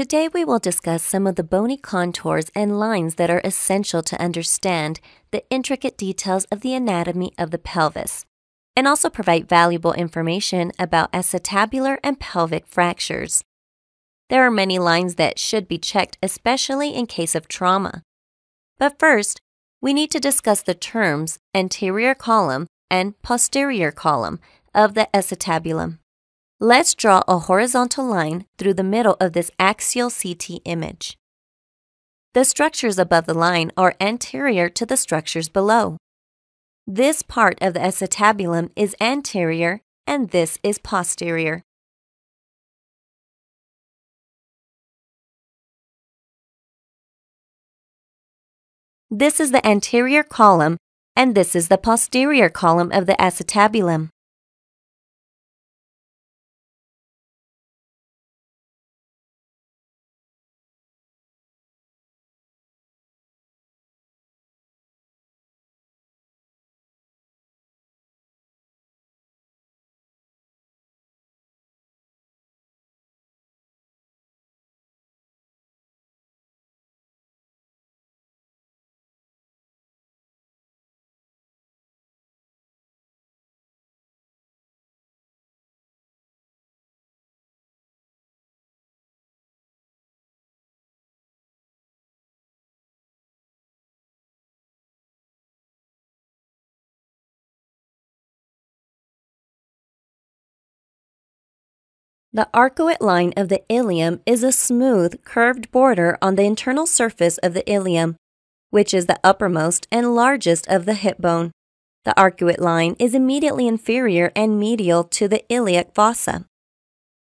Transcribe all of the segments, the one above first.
Today we will discuss some of the bony contours and lines that are essential to understand the intricate details of the anatomy of the pelvis, and also provide valuable information about acetabular and pelvic fractures. There are many lines that should be checked, especially in case of trauma. But first, we need to discuss the terms anterior column and posterior column of the acetabulum. Let's draw a horizontal line through the middle of this axial CT image. The structures above the line are anterior to the structures below. This part of the acetabulum is anterior and this is posterior. This is the anterior column and this is the posterior column of the acetabulum. The arcuate line of the ilium is a smooth, curved border on the internal surface of the ilium, which is the uppermost and largest of the hip bone. The arcuate line is immediately inferior and medial to the iliac fossa.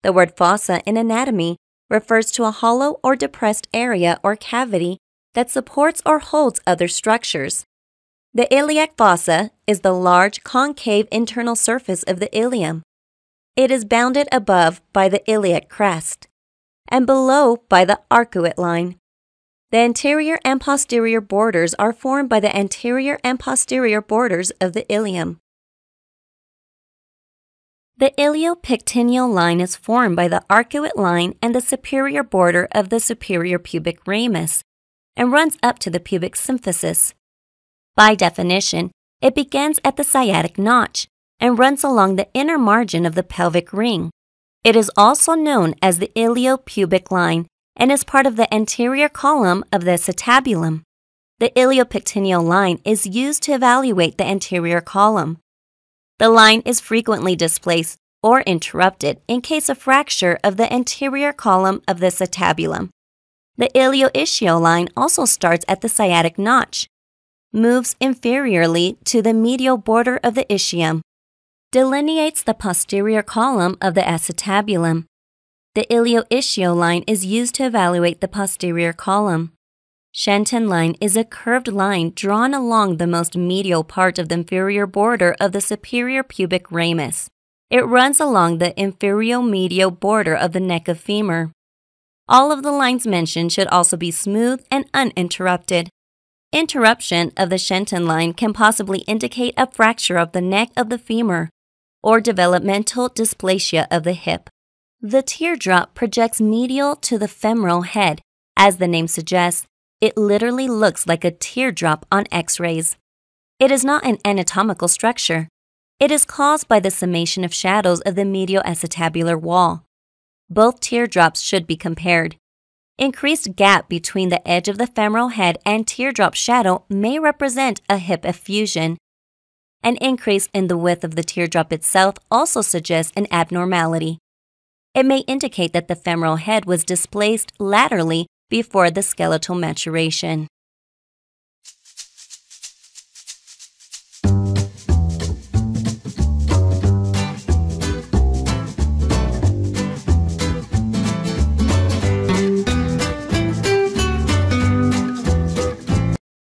The word fossa in anatomy refers to a hollow or depressed area or cavity that supports or holds other structures. The iliac fossa is the large concave internal surface of the ilium. It is bounded above by the iliac crest and below by the arcuate line. The anterior and posterior borders are formed by the anterior and posterior borders of the ilium. The iliopectineal line is formed by the arcuate line and the superior border of the superior pubic ramus and runs up to the pubic symphysis. By definition, it begins at the sciatic notch and runs along the inner margin of the pelvic ring. It is also known as the iliopubic line and is part of the anterior column of the acetabulum. The iliopectineal line is used to evaluate the anterior column. The line is frequently displaced or interrupted in case of fracture of the anterior column of the acetabulum. The ilioischial line also starts at the sciatic notch, moves inferiorly to the medial border of the ischium, delineates the posterior column of the acetabulum. The ilioischial line is used to evaluate the posterior column. Shenton line is a curved line drawn along the most medial part of the inferior border of the superior pubic ramus. It runs along the inferior medial border of the neck of femur. All of the lines mentioned should also be smooth and uninterrupted. Interruption of the Shenton line can possibly indicate a fracture of the neck of the femur, or developmental dysplasia of the hip. The teardrop projects medial to the femoral head. As the name suggests, it literally looks like a teardrop on x rays. It is not an anatomical structure. It is caused by the summation of shadows of the medial acetabular wall. Both teardrops should be compared. Increased gap between the edge of the femoral head and teardrop shadow may represent a hip effusion, an increase in the width of the teardrop itself also suggests an abnormality. It may indicate that the femoral head was displaced laterally before the skeletal maturation.